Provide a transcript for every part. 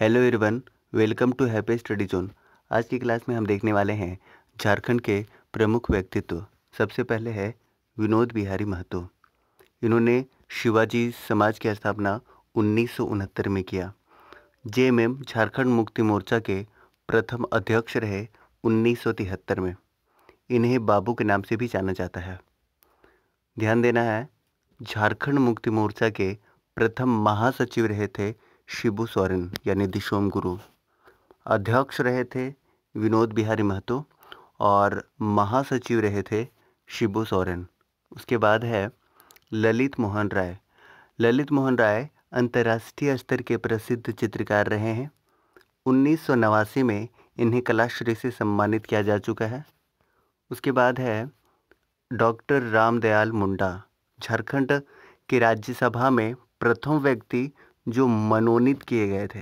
hello everyone welcome to happy study zone आज की class में हम देखने वाले हैं झारखंड के प्रमुख व्यक्तित्व सबसे पहले है विनोद बिहारी महतो इन्होंने शिवाजी समाज की स्थापना उन्नीस में किया जे एम झारखंड मुक्ति मोर्चा के प्रथम अध्यक्ष रहे उन्नीस में इन्हें बाबू के नाम से भी जाना जाता है ध्यान देना है झारखंड मुक्ति मोर्चा के प्रथम महासचिव रहे थे शिबू सोरेन यानी दिशोम गुरु अध्यक्ष रहे थे विनोद बिहारी महतो और महासचिव रहे थे शिबू सोरेन उसके बाद है ललित मोहन राय ललित मोहन राय अंतर्राष्ट्रीय स्तर के प्रसिद्ध चित्रकार रहे हैं उन्नीस में इन्हें कलाश्री से सम्मानित किया जा चुका है उसके बाद है डॉक्टर रामदयाल मुंडा झारखंड की राज्यसभा में प्रथम व्यक्ति जो मनोनीत किए गए थे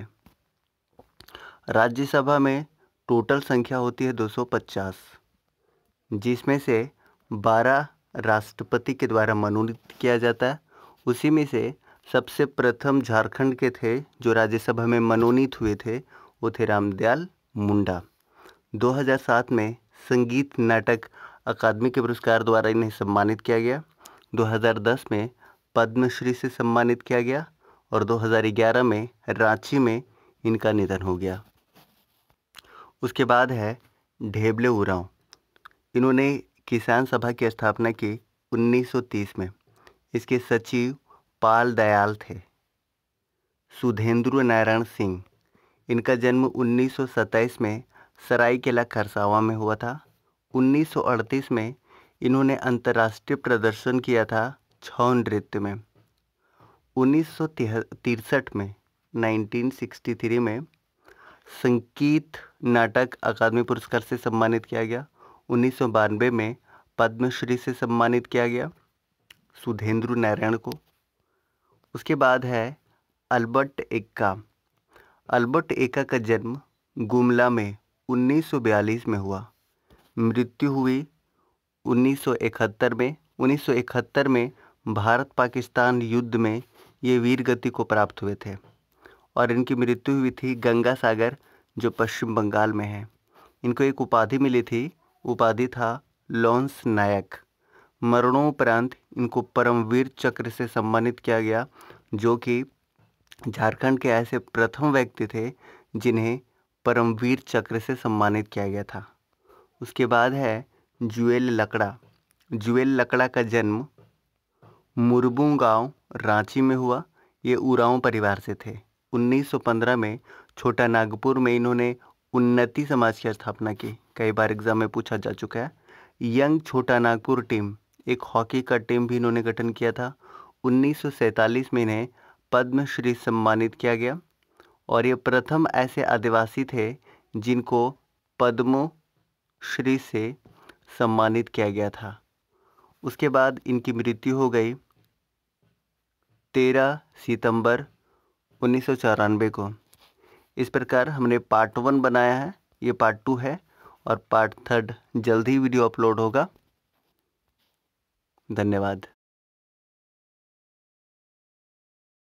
राज्यसभा में टोटल संख्या होती है 250 जिसमें से 12 राष्ट्रपति के द्वारा मनोनीत किया जाता है उसी में से सबसे प्रथम झारखंड के थे जो राज्यसभा में मनोनीत हुए थे वो थे रामदयाल मुंडा 2007 में संगीत नाटक अकादमी के पुरस्कार द्वारा इन्हें सम्मानित किया गया 2010 में पद्मश्री से सम्मानित किया गया और 2011 में रांची में इनका निधन हो गया उसके बाद है ढेबले उरांव इन्होंने किसान सभा की स्थापना की 1930 में इसके सचिव पाल दयाल थे सुधेंद्र नारायण सिंह इनका जन्म उन्नीस में सरायकेला खरसावा में हुआ था 1938 में इन्होंने अंतर्राष्ट्रीय प्रदर्शन किया था छौ नृत्य में उन्नीस तिरसठ में 1963 में संगीत नाटक अकादमी पुरस्कार से सम्मानित किया गया उन्नीस में पद्मश्री से सम्मानित किया गया सुधेंद्र नारायण को उसके बाद है अल्बर्ट एक्का अल्बर्ट एक्का का जन्म गुमला में 1942 में हुआ मृत्यु हुई 1971 में 1971 में भारत पाकिस्तान युद्ध में ये वीर गति को प्राप्त हुए थे और इनकी मृत्यु हुई थी गंगा सागर जो पश्चिम बंगाल में है इनको एक उपाधि मिली थी उपाधि था लॉन्स नायक मरणोपरांत इनको परमवीर चक्र से सम्मानित किया गया जो कि झारखंड के ऐसे प्रथम व्यक्ति थे जिन्हें परमवीर चक्र से सम्मानित किया गया था उसके बाद है जुएल लकड़ा जुएल लकड़ा का जन्म मुरबू गांव रांची में हुआ ये उरांव परिवार से थे 1915 में छोटा नागपुर में इन्होंने उन्नति समाज की स्थापना की कई बार एग्जाम में पूछा जा चुका है यंग छोटा नागपुर टीम एक हॉकी का टीम भी इन्होंने गठन किया था 1947 में इन्हें पद्मश्री सम्मानित किया गया और ये प्रथम ऐसे आदिवासी थे जिनको पद्मश्री श्री से सम्मानित किया गया था उसके बाद इनकी मृत्यु हो गई तेरह सितंबर उन्नीस को इस प्रकार हमने पार्ट वन बनाया है ये पार्ट टू है और पार्ट थर्ड जल्द ही वीडियो अपलोड होगा धन्यवाद